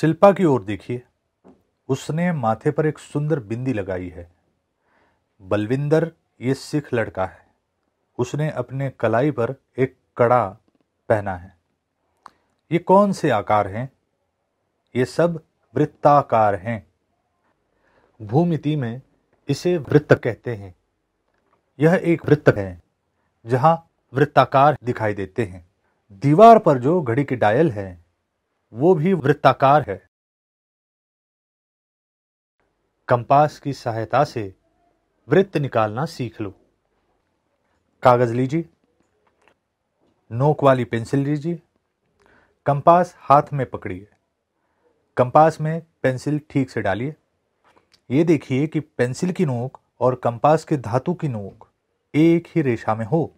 शिल्पा की ओर देखिए उसने माथे पर एक सुंदर बिंदी लगाई है बलविंदर ये सिख लड़का है उसने अपने कलाई पर एक कड़ा पहना है ये कौन से आकार हैं ये सब वृत्ताकार हैं भूमिति में इसे वृत्त कहते हैं यह एक वृत्त है जहां वृत्ताकार दिखाई देते हैं दीवार पर जो घड़ी की डायल है वो भी वृत्ताकार है कंपास की सहायता से वृत्त निकालना सीख लो कागज लीजिए नोक वाली पेंसिल लीजिए कंपास हाथ में पकड़िए कंपास में पेंसिल ठीक से डालिए ये देखिए कि पेंसिल की नोक और कंपास के धातु की नोक एक ही रेशा में हो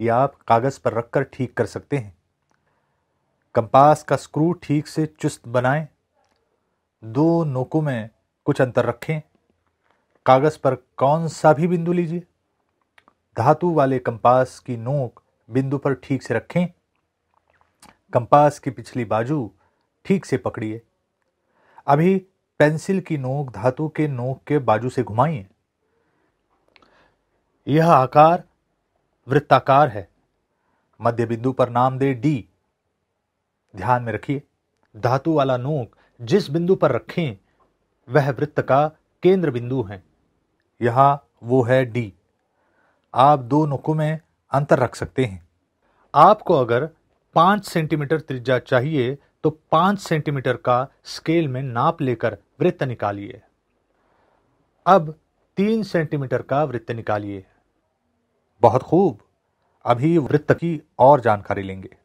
यह आप कागज़ पर रखकर ठीक कर सकते हैं कंपास का स्क्रू ठीक से चुस्त बनाएं, दो नोकों में कुछ अंतर रखें कागज़ पर कौन सा भी बिंदु लीजिए धातु वाले कंपास की नोक बिंदु पर ठीक से रखें कंपास की पिछली बाजू ठीक से पकड़िए अभी पेंसिल की नोक धातु के नोक के बाजू से घुमाइए यह आकार वृत्ताकार है मध्य बिंदु पर नाम दे डी ध्यान में रखिए धातु वाला नोक जिस बिंदु पर रखें वह वृत्त का केंद्र बिंदु है यहां वो है डी आप दो नोकों में अंतर रख सकते हैं आपको अगर पांच सेंटीमीटर त्रिज्या चाहिए तो पांच सेंटीमीटर का स्केल में नाप लेकर वृत्त निकालिए अब तीन सेंटीमीटर का वृत्त निकालिए बहुत खूब अभी वृत्त की और जानकारी लेंगे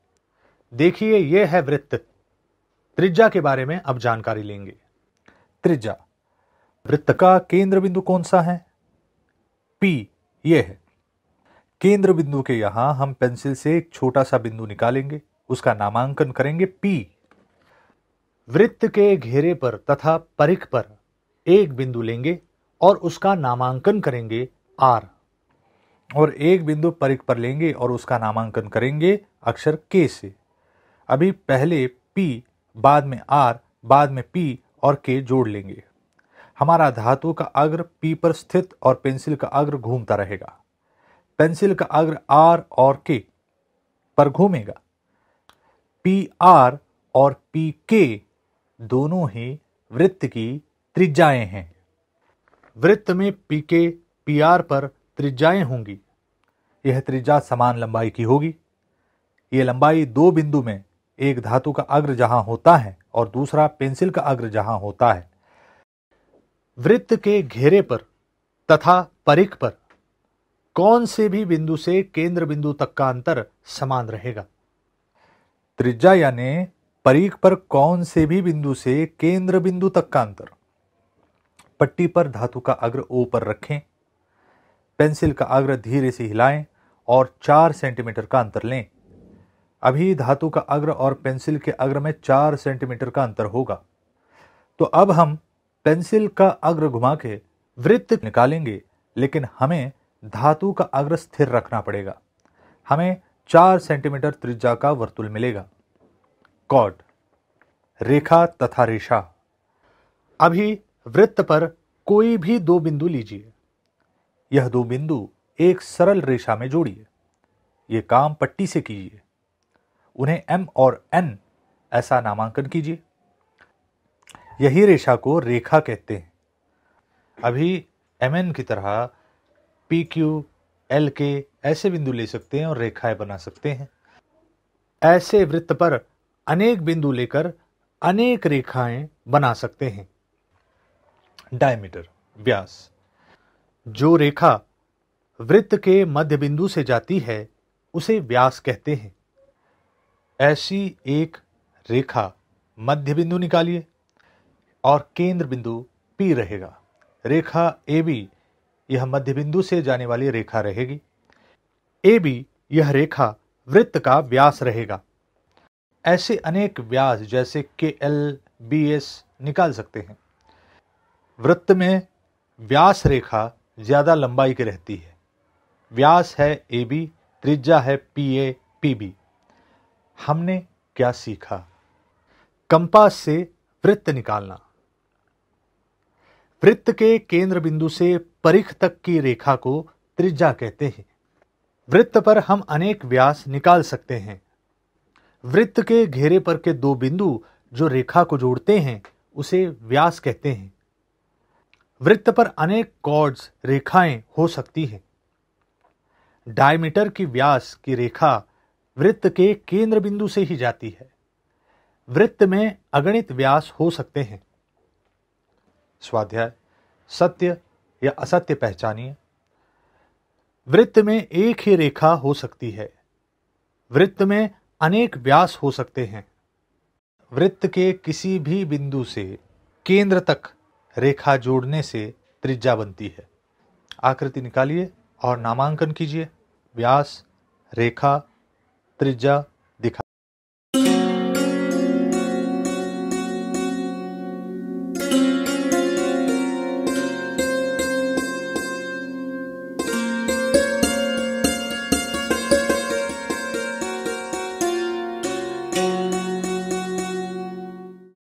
देखिए ये है वृत्त त्रिज्या के बारे में अब जानकारी लेंगे त्रिज्या वृत्त का केंद्र बिंदु कौन सा है पी ये है केंद्र बिंदु के यहां हम पेंसिल से एक छोटा सा बिंदु निकालेंगे उसका नामांकन करेंगे पी वृत्त के घेरे पर तथा परिख पर एक बिंदु लेंगे और उसका नामांकन करेंगे आर और एक बिंदु परिख पर लेंगे और उसका नामांकन करेंगे अक्षर के से अभी पहले पी बाद में आर बाद में पी और के जोड़ लेंगे हमारा धातु का अग्र पी पर स्थित और पेंसिल का अग्र घूमता रहेगा पेंसिल का अग्र आर और के पर घूमेगा पी आर और पी के दोनों ही वृत्त की त्रिज्याएं हैं वृत्त में पी के पी आर पर त्रिज्याएं होंगी यह त्रिज्या समान लंबाई की होगी यह लंबाई दो बिंदु में एक धातु का अग्र जहां होता है और दूसरा पेंसिल का अग्र जहां होता है वृत्त के घेरे पर तथा परिक पर कौन से भी बिंदु से केंद्र बिंदु तक का अंतर समान रहेगा त्रिज्या यानी परीख पर कौन से भी बिंदु से केंद्र बिंदु तक का अंतर पट्टी पर धातु का अग्र ओ पर रखें पेंसिल का अग्र धीरे से हिलाएं और चार सेंटीमीटर का अंतर लें अभी धातु का अग्र और पेंसिल के अग्र में चार सेंटीमीटर का अंतर होगा तो अब हम पेंसिल का अग्र घुमा के वृत्त निकालेंगे लेकिन हमें धातु का अग्र स्थिर रखना पड़ेगा हमें चार सेंटीमीटर त्रिज्या का वर्तुल मिलेगा कॉड रेखा तथा रेशा अभी वृत्त पर कोई भी दो बिंदु लीजिए यह दो बिंदु एक सरल रेशा में जोड़िए यह काम पट्टी से कीजिए उन्हें एम और एन ऐसा नामांकन कीजिए यही रेशा को रेखा कहते हैं अभी एम एन की तरह पी क्यू एल के ऐसे बिंदु ले सकते हैं और रेखाएं बना सकते हैं ऐसे वृत्त पर अनेक बिंदु लेकर अनेक रेखाएं बना सकते हैं डायमीटर व्यास जो रेखा वृत्त के मध्य बिंदु से जाती है उसे व्यास कहते हैं ऐसी एक रेखा मध्य बिंदु निकालिए और केंद्र बिंदु पी रहेगा रेखा ए बी यह मध्य बिंदु से जाने वाली रेखा रहेगी ए बी यह रेखा वृत्त का व्यास रहेगा ऐसे अनेक व्यास जैसे के एल बी एस निकाल सकते हैं वृत्त में व्यास रेखा ज़्यादा लंबाई की रहती है व्यास है ए बी त्रिज्या है पी ए पी बी हमने क्या सीखा कंपास से वृत्त निकालना वृत्त के केंद्र बिंदु से परिख तक की रेखा को त्रिज्या कहते हैं वृत्त पर हम अनेक व्यास निकाल सकते हैं वृत्त के घेरे पर के दो बिंदु जो रेखा को जोड़ते हैं उसे व्यास कहते हैं वृत्त पर अनेक कॉर्ड्स रेखाएं हो सकती हैं डायमीटर की व्यास की रेखा वृत्त के केंद्र बिंदु से ही जाती है वृत्त में अगणित व्यास हो सकते हैं स्वाध्याय सत्य या असत्य पहचानिए वृत्त में एक ही रेखा हो सकती है वृत्त में अनेक व्यास हो सकते हैं वृत्त के किसी भी बिंदु से केंद्र तक रेखा जोड़ने से त्रिज्या बनती है आकृति निकालिए और नामांकन कीजिए व्यास रेखा ਤੀਜਾ